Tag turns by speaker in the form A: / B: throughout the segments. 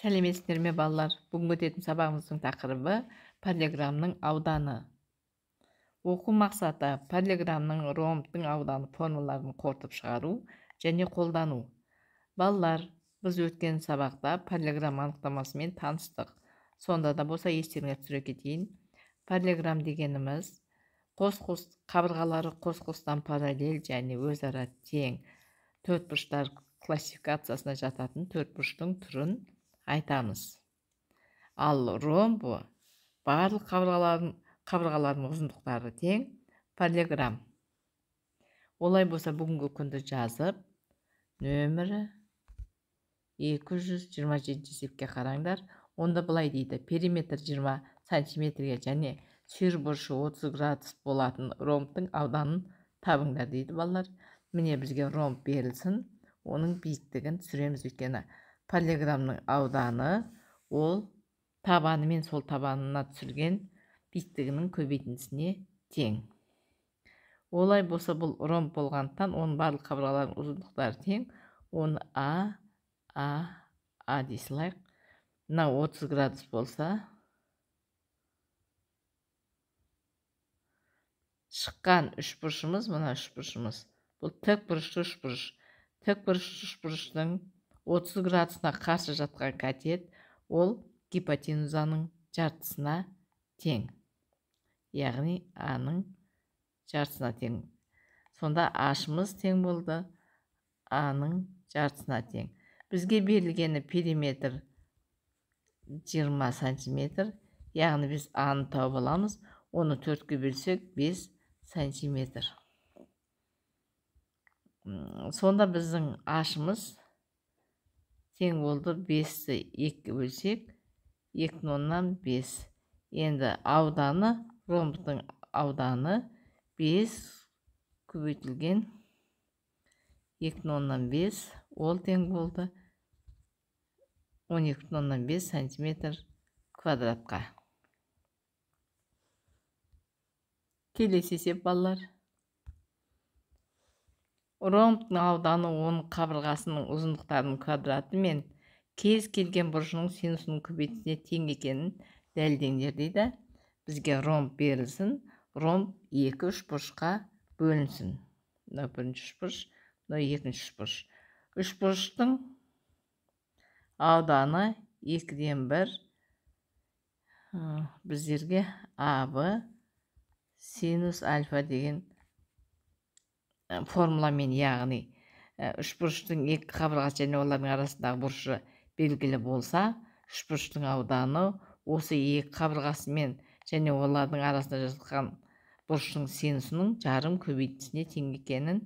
A: сәлеметсіздер ме балалар бүгінгі өтетін сабағымыздың тақырыбы параллелограммның ауданы оқу мақсаты параллелограммның ромбтың ауданы формулаларын қорытып шығару және қолдану балалар біз өткен сабақта параллелограмм анықтамасымен таныстық сонда да болса естеріңе түсіре кетейін параллелограмм дегеніміз қос қос қабырғалары қос қостан параллель және өзара тең төртбұрыштар классификациясына жататын төртбұрыштың түрін айтамыз ал ромбо барлық қабырғалардың, қабырғалардың ұзындықтары тең полиграмм олай болса бүгінгі күнді жазып нөмірі 227 есепке қараңдар онда былай дейді периметр 20 сантиметрге және сүйір бұрышы 30 градус болатын ромбтың ауданын табыңдар дейді балалар міне бізге ромб берілсін оның биіктігін түсіреміз өйткені полиграмның ауданы ол табаны мен сол табанына түсірген биіктігінің көбейтіндісіне тең олай болса бұл ромб болғандықтан оның барлық қабырғаларының ұзындықтары тең оны а а а дей салайық мынау отыз градус болса шыққан үш бұрышымыз мына үш бұрышымыз бұл тік бұрышты үш бұрыш тік бұрышты үш бұрыштың 30 градусына қарсы жатқан катет ол гипотенузаның жартысына тең яғни аның жартысына тең сонда ашымыз тең болды аның жартысына тең бізге берілгені периметр 20 сантиметр яғни біз аны тауып аламыз оны төртке бөлсек 5 сантиметр сонда біздің ашымыз тең болды 5-ті 2 бөлсек 2010-нан 5 енді ауданы ромбтың ауданы 5 көбейтілген 2010-нан 5 ол тең болды 12,5 сантиметр квадратқа келесі есеп балалар ромбтың ауданы оның қабырғасының ұзындықтарының квадраты мен кез келген бұрышының синусының көбейтісіне тең екенін дәлелдеңдер дейді бізге ромб берілсін ромб екі бұрышқа бөлінсін мынау бірінші бұрыш, мынау екінші Үш бұрыштың ауданы екіден бір біздерге а синус альфа деген Э, формуламен яғни э, үшбұрыштың екі қабырғасы және олардың арасындағы бұрышы белгілі болса үшбұрыштың ауданы осы екі қабырғасымен және олардың арасында жатқан бұрыштың синусының жарым көбейтісіне тең екенін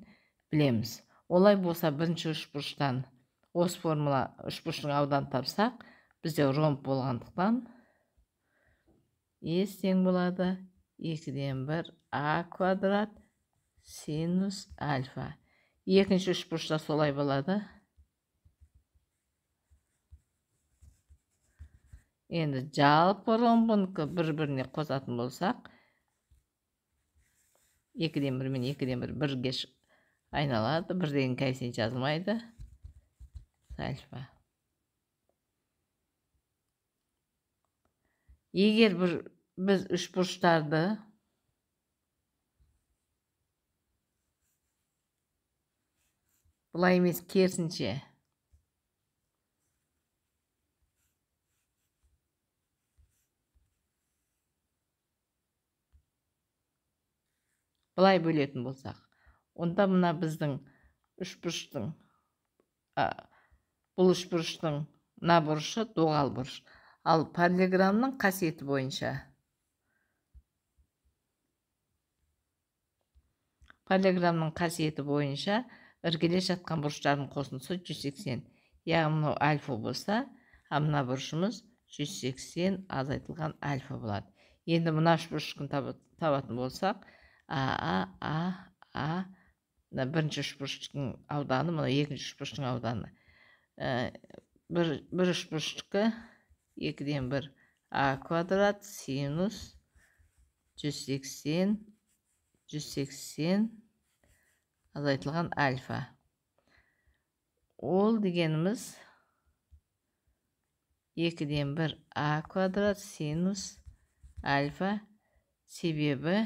A: білеміз олай болса бірінші үшбұрыштан осы формула үшбұрыштың ауданын тапсақ бізде ромб болғандықтан ес тең болады екіден бір а квадрат синус альфа екінші бұрышта солай болады енді жалпы ромбынікі бір біріне қосатын болсақ екіден бір мен екіден бір бірге айналады бір деген коэффициент жазылмайды альфа егер бір біз бұрыштарды бұлай емес керісінше былай бөлетін болсақ онда мына біздің үшбұрыштың бұл үшбұрыштың мына бұрышы доғал бұрыш ал параллелограммның қасиеті бойынша параллелограммның қасиеті бойынша іргелес жатқан бұрыштардың қосындысы 180 яғни иә, мынау альфа болса ал мына бұрышымыз 180 азайтылған альфа болады енді мына үш бұрышын табатын болсақ аа а а мына бірінші үшбұрыштың ауданы мына екінші үшбұрыштың ауданы э, бір, бір үшбұрыштікі екіден бір а квадрат синус жүз сексен жүз сексен азайтылған альфа ол дегеніміз екіден бір а квадрат синус альфа себебі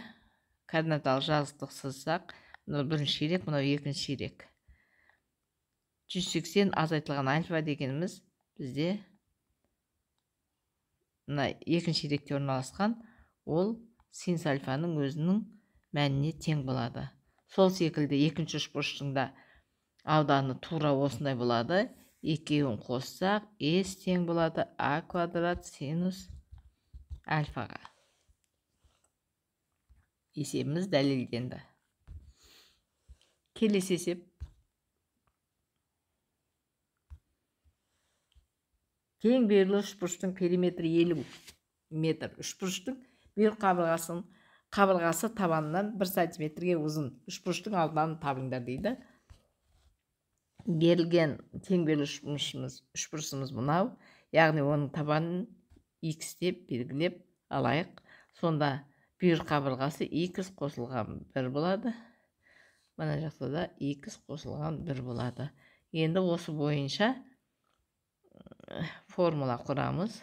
A: координаталы жазықтық сызсақ мынау бірінші ширек мынау екінші ирек жүз сексен азайтылған альфа дегеніміз бізде мына екінші иректе орналасқан ол синус альфаның өзінің мәніне тең болады сол секілді екінші үшбұрыштың да ауданы тура осындай болады екеуін қоссақ s тең болады а квадрат синус альфаға есебіміз дәлелденді келесі есеп тең берілі үшбұрыштың периметрі елу метр үшбұрыштың бүйір қабырғасын қабырғасы табанынан бір сантиметрге ұзын үшбұрыштың алдынан табыңдар дейді берілген теңбелі үшбұрышымыз мынау яғни оның табанын икс деп белгілеп алайық сонда бүйір қабырғасы x қосылған бір болады мына жақта да x қосылған бір болады енді осы бойынша формула құрамыз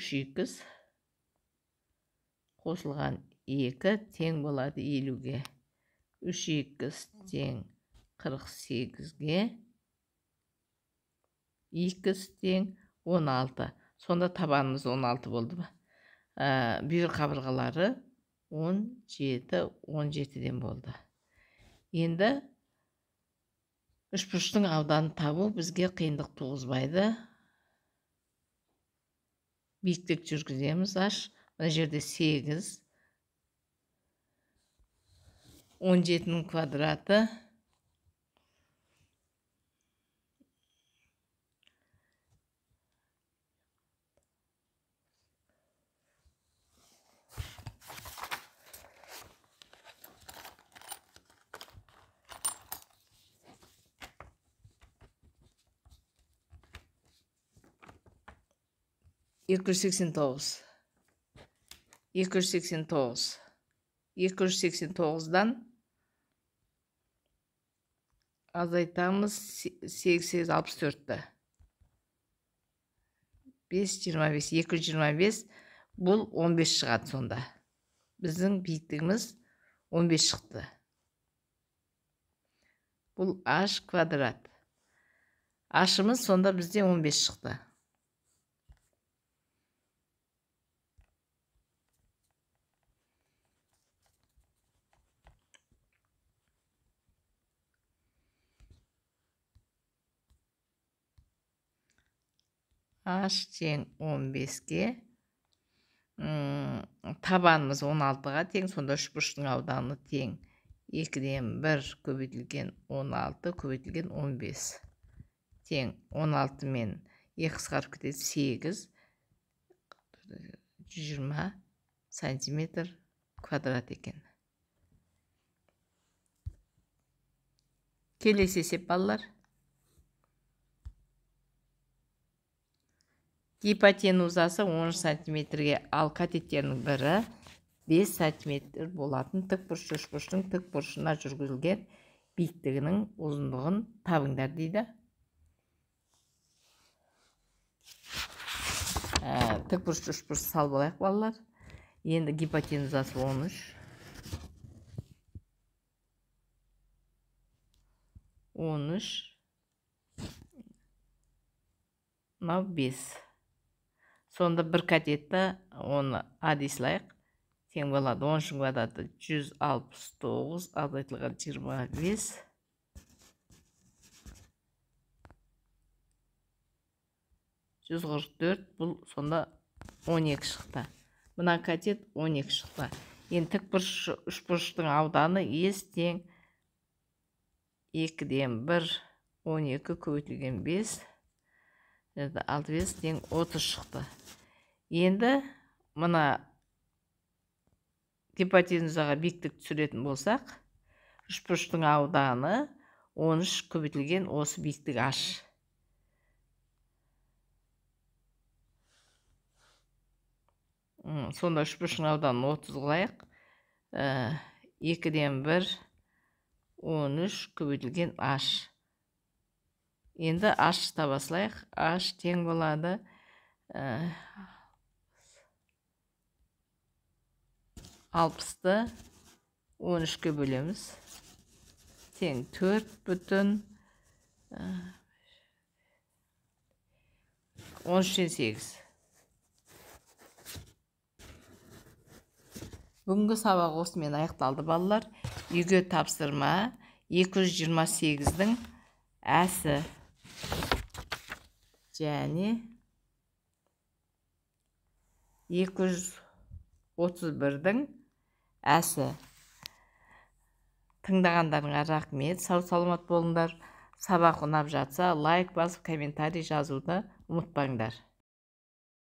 A: үш икс қосылған 2 тең болады 50-ге. 3-2 тең 48-ге. 2 тең 16. Сонда табанымыз 16 болды ба? Ә, бүйір қабырғалары 17-17-ден болды. Енді үшпүштің ауданы табу бізге қиындық туғызбайды. Білік жүргіземіз Major de Siegas. 17'nin kvadratı 289 289 289-дан азайтамыз 864-ті 525 225 бұл 15 шығады сонда біздің биіктігіміз 15 шықты бұл h квадрат Ашымыз сонда бізде 15 шықты h тең 15-ке табанымыз 16-ға тең сонда бұрыштың ауданы тең екіден бір көбейтілген 16 көбейтілген 15 тең 16 мен екі қысқарып кетеді 8 120 сантиметр квадрат екен келесі есеп балалар гипотенузасы 10 сантиметрге ал катеттердің бірі 5 сантиметр болатын тікбұрыш тік бұрышына жүргізілген биіктігінің ұзындығын табыңдар дейді ә, тікбұрыш үшбұрыш салып алайық балалар енді гипотенузасы 13 13 мынау 5 сонда бір кадетті оны а дей салайық тең болады он үшін квадраты жүз алпыс тоғыз азайтылған жиырма бес жүз қырық төрт бұл сонда он екі шықты мына катет он екі шықты енді тікбұрыш үшбұрыштың ауданы ес тең екіден бір он екі көбейтілген бес алты бес тең отыз шықты енді мына гипотенузаға биіктік түсіретін болсақ үшбұрыштың ауданы 13 көбейтілген осы биіктік аш. сонда үшбұрыштың ауданын отыз қылайық екіден бір он үш көбейтілген h енді h табасылайық. Аш тең болады э, алпысты он үшке бөлеміз тең төрт бүтін э, он үштен сегіз бүгінгі сабақ осымен аяқталды балалар үйге тапсырма 228-дің әсі және 231-дің әсі тыңдағандарыңа рахмет сау саламат болыңдар сабақ ұнап жатса лайк басып комментарий жазуды ұмытпаңдар